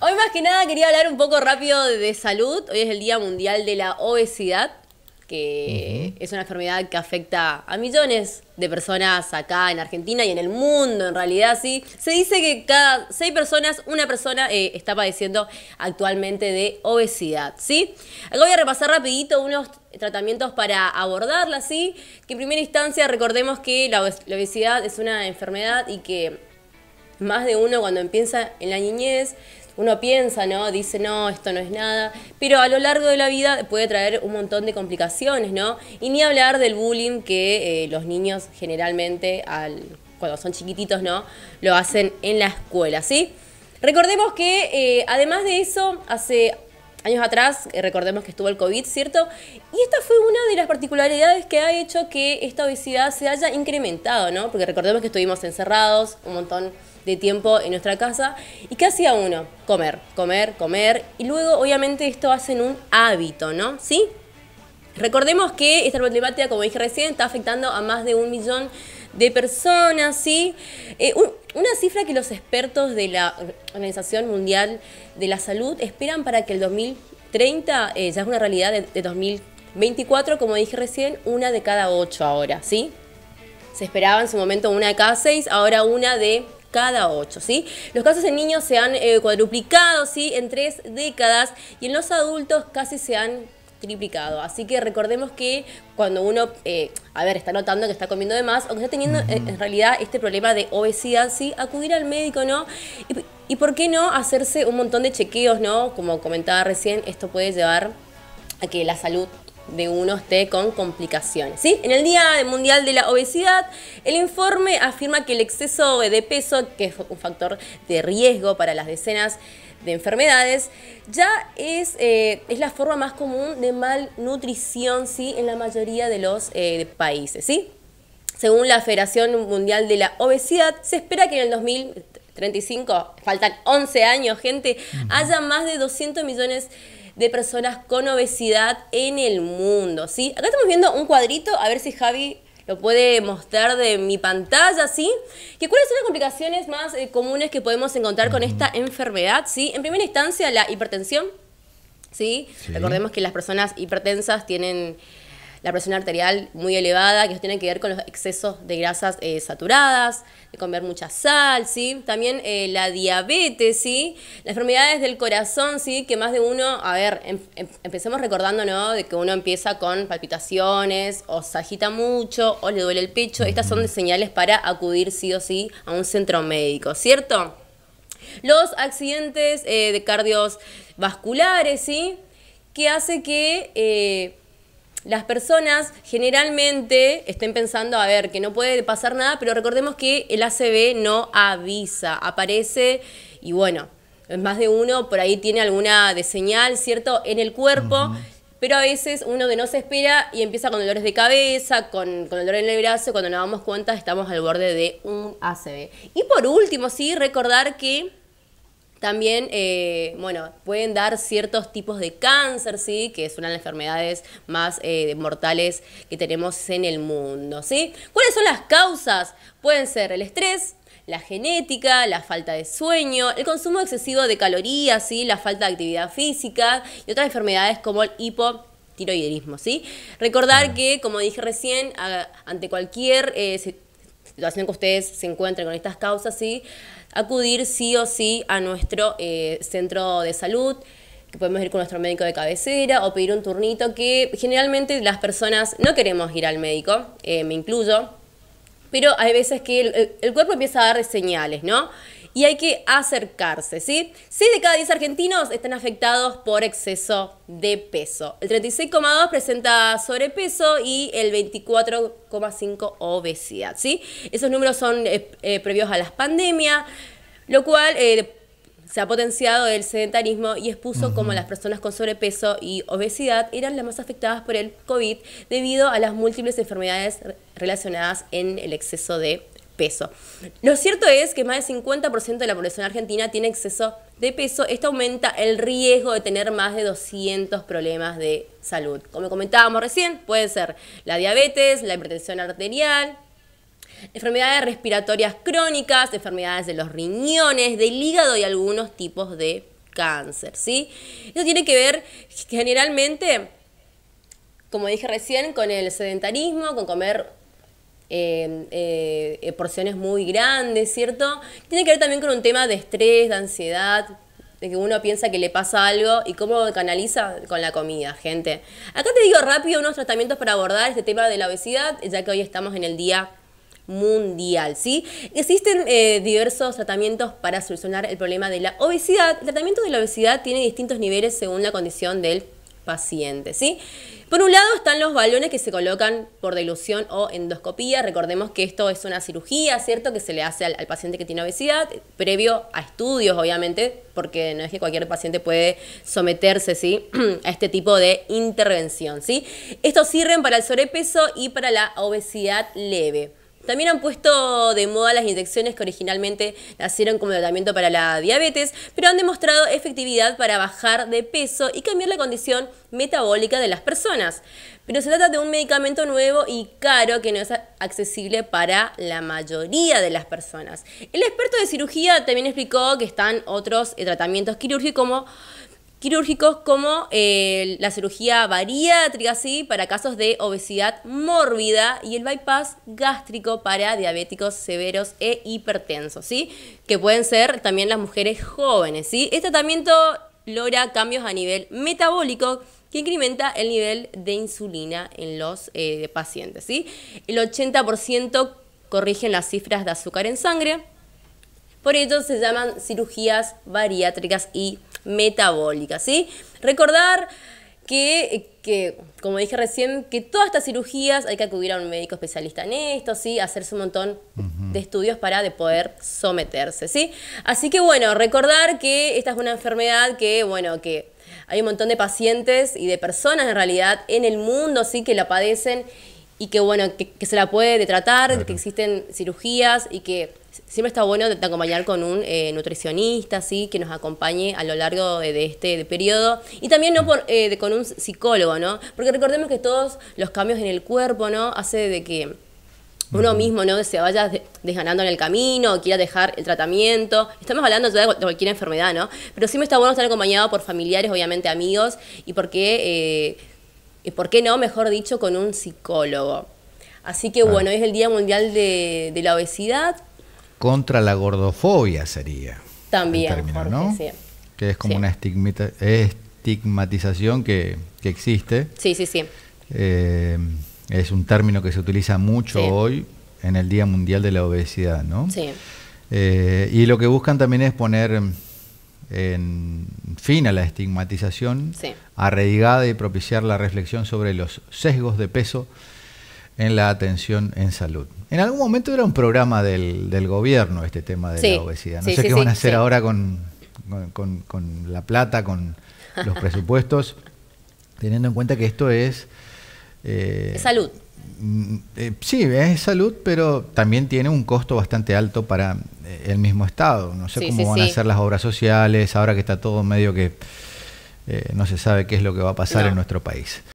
Hoy más que nada quería hablar un poco rápido de salud. Hoy es el Día Mundial de la Obesidad, que es una enfermedad que afecta a millones de personas acá en Argentina y en el mundo, en realidad, sí. Se dice que cada seis personas, una persona eh, está padeciendo actualmente de obesidad, ¿sí? Acá voy a repasar rapidito unos tratamientos para abordarla, ¿sí? Que en primera instancia recordemos que la obesidad es una enfermedad y que más de uno cuando empieza en la niñez uno piensa, ¿no? Dice, no, esto no es nada, pero a lo largo de la vida puede traer un montón de complicaciones, ¿no? Y ni hablar del bullying que eh, los niños generalmente, al, cuando son chiquititos, ¿no? Lo hacen en la escuela, ¿sí? Recordemos que eh, además de eso, hace años atrás, eh, recordemos que estuvo el COVID, ¿cierto? Y esta fue una de las particularidades que ha hecho que esta obesidad se haya incrementado, ¿no? Porque recordemos que estuvimos encerrados un montón de tiempo en nuestra casa. ¿Y qué hacía uno? Comer, comer, comer. Y luego, obviamente, esto hacen un hábito, ¿no? ¿Sí? Recordemos que esta problemática, como dije recién, está afectando a más de un millón de personas, ¿sí? Eh, una cifra que los expertos de la Organización Mundial de la Salud esperan para que el 2030 eh, ya es una realidad de, 2024, como dije recién, una de cada ocho ahora, ¿sí? Se esperaba en su momento una de cada seis, ahora una de cada ocho ¿sí? Los casos en niños se han eh, cuadruplicado, ¿sí? En tres décadas y en los adultos casi se han triplicado. Así que recordemos que cuando uno, eh, a ver, está notando que está comiendo de más o que está teniendo eh, en realidad este problema de obesidad, ¿sí? Acudir al médico, ¿no? Y, y por qué no hacerse un montón de chequeos, ¿no? Como comentaba recién, esto puede llevar a que la salud de uno esté con complicaciones. ¿sí? En el Día Mundial de la Obesidad, el informe afirma que el exceso de peso, que es un factor de riesgo para las decenas de enfermedades, ya es, eh, es la forma más común de malnutrición ¿sí? en la mayoría de los eh, países. Según la Federación Mundial de la Obesidad, se espera que en el 2035, faltan 11 años, gente, haya más de 200 millones de de personas con obesidad en el mundo, Acá estamos viendo un cuadrito, a ver si Javi lo puede mostrar de mi pantalla, ¿sí? ¿Cuáles son las complicaciones más eh, comunes que podemos encontrar con esta enfermedad, ¿sí? En primera instancia, la hipertensión, ¿sí? Recordemos que las personas hipertensas tienen la presión arterial muy elevada, que tiene que ver con los excesos de grasas eh, saturadas, de comer mucha sal, ¿sí? También eh, la diabetes, ¿sí? Las enfermedades del corazón, ¿sí? Que más de uno, a ver, em, em, empecemos recordando, ¿no? De que uno empieza con palpitaciones, o se agita mucho, o le duele el pecho. Estas son señales para acudir sí o sí a un centro médico, ¿cierto? Los accidentes eh, de cardiovasculares, ¿sí? Que hace que las personas generalmente estén pensando, a ver, que no puede pasar nada, pero recordemos que el ACB no avisa, aparece y bueno, más de uno por ahí tiene alguna de señal, ¿cierto?, en el cuerpo. Pero a veces uno que no se espera y empieza con dolores de cabeza, con, con dolor en el brazo, cuando nos damos cuenta estamos al borde de un ACV. Y por último, sí, recordar que también, eh, bueno, pueden dar ciertos tipos de cáncer, ¿sí? Que es una de las enfermedades más eh, mortales que tenemos en el mundo, ¿sí? ¿Cuáles son las causas? Pueden ser el estrés, la genética, la falta de sueño, el consumo excesivo de calorías, ¿sí? La falta de actividad física y otras enfermedades como el hipotiroidismo, ¿sí? Recordar que, como dije recién, ante cualquier eh, situación que ustedes se encuentren con estas causas, ¿sí? acudir sí o sí a nuestro eh, centro de salud, que podemos ir con nuestro médico de cabecera o pedir un turnito, que generalmente las personas no queremos ir al médico, eh, me incluyo, pero hay veces que el, el cuerpo empieza a dar señales, ¿no? y hay que acercarse, ¿sí? 6 de cada 10 argentinos están afectados por exceso de peso. El 36,2 presenta sobrepeso y el 24,5 obesidad, ¿sí? Esos números son eh, eh, previos a las pandemias, lo cual... Eh, se ha potenciado el sedentarismo y expuso cómo como las personas con sobrepeso y obesidad eran las más afectadas por el COVID debido a las múltiples enfermedades relacionadas en el exceso de peso. Lo cierto es que más del 50% de la población argentina tiene exceso de peso. Esto aumenta el riesgo de tener más de 200 problemas de salud. Como comentábamos recién, puede ser la diabetes, la hipertensión arterial, enfermedades respiratorias crónicas, enfermedades de los riñones, del hígado y algunos tipos de cáncer, ¿sí? Eso tiene que ver generalmente, como dije recién, con el sedentarismo, con comer Em, eh, eh, porciones muy grandes, ¿cierto? Tiene que ver también con un tema de estrés, de ansiedad, de que uno piensa que le pasa algo y cómo canaliza con la comida, gente. Acá te digo rápido unos tratamientos para abordar este tema de la obesidad, ya que hoy estamos en el día mundial, ¿sí? Existen eh, diversos tratamientos para solucionar el problema de la obesidad. El tratamiento de la obesidad tiene distintos niveles según la condición del paciente, ¿sí? Por un lado están los balones que se colocan por delusión o endoscopía. Recordemos que esto es una cirugía, ¿cierto? Que se le hace al, paciente que tiene obesidad, eh, previo a estudios, obviamente, porque no es que cualquier paciente puede someterse, A este tipo de intervención, ¿sí? Estos sirven para el sobrepeso y para la obesidad leve. También han puesto de moda las inyecciones que originalmente nacieron como tratamiento para la diabetes, pero han demostrado efectividad para bajar de peso y cambiar la condición metabólica de las personas. Pero se trata de un medicamento nuevo y caro que no es accesible para la mayoría de las personas. El experto de cirugía también explicó que están otros eh, tratamientos quirúrgicos como quirúrgicos como eh, la cirugía bariátrica, ¿sí? para casos de obesidad mórbida y el bypass gástrico para diabéticos severos e hipertensos, ¿sí? que pueden ser también las mujeres jóvenes. ¿sí? Este tratamiento logra cambios a nivel metabólico que incrementa el nivel de insulina en los eh, pacientes. ¿sí? El 80% corrigen las cifras de azúcar en sangre por ello se llaman cirugías bariátricas y metabólicas. ¿sí? Recordar que, que, como dije recién, que todas estas cirugías hay que acudir a un médico especialista en esto, ¿sí? hacerse un montón de estudios para de poder someterse. ¿sí? Así que bueno, recordar que esta es una enfermedad que, bueno, que hay un montón de pacientes y de personas en realidad en el mundo sí que la padecen y que bueno, que, se la puede tratar, que existen cirugías y que siempre está bueno de, acompañar con un eh, nutricionista, ¿sí? que nos acompañe a lo largo de, este periodo. Y también no por, eh, con un psicólogo, ¿no? Porque recordemos que todos los cambios en el cuerpo, ¿no? Hace de que uno mismo no se vaya desganando en el camino o quiera dejar el tratamiento. Estamos hablando de cualquier enfermedad, ¿no? Pero sí me está bueno estar acompañado por familiares, obviamente amigos, y por qué, eh, por qué no, mejor dicho, con un psicólogo. Así que bueno, es el Día Mundial de la Obesidad contra la gordofobia sería. También, ¿no? Que es como una estigmatización que, existe. Sí, sí, sí. Eh, es un término que se utiliza mucho hoy en el Día Mundial de la Obesidad, ¿no? Sí. Eh, y lo que buscan también es poner en fin a la estigmatización arraigada y propiciar la reflexión sobre los sesgos de peso en la atención en salud. En algún momento era un programa del, gobierno este tema de la obesidad. No sé qué van a hacer ahora con, la plata, con los presupuestos, teniendo en cuenta que esto es... Eh, salud. Mm, eh, sí, es salud, pero también tiene un costo bastante alto para eh, el mismo Estado. No sé cómo van a ser las obras sociales, ahora que está todo medio que no se sabe qué es lo que va a pasar en nuestro país.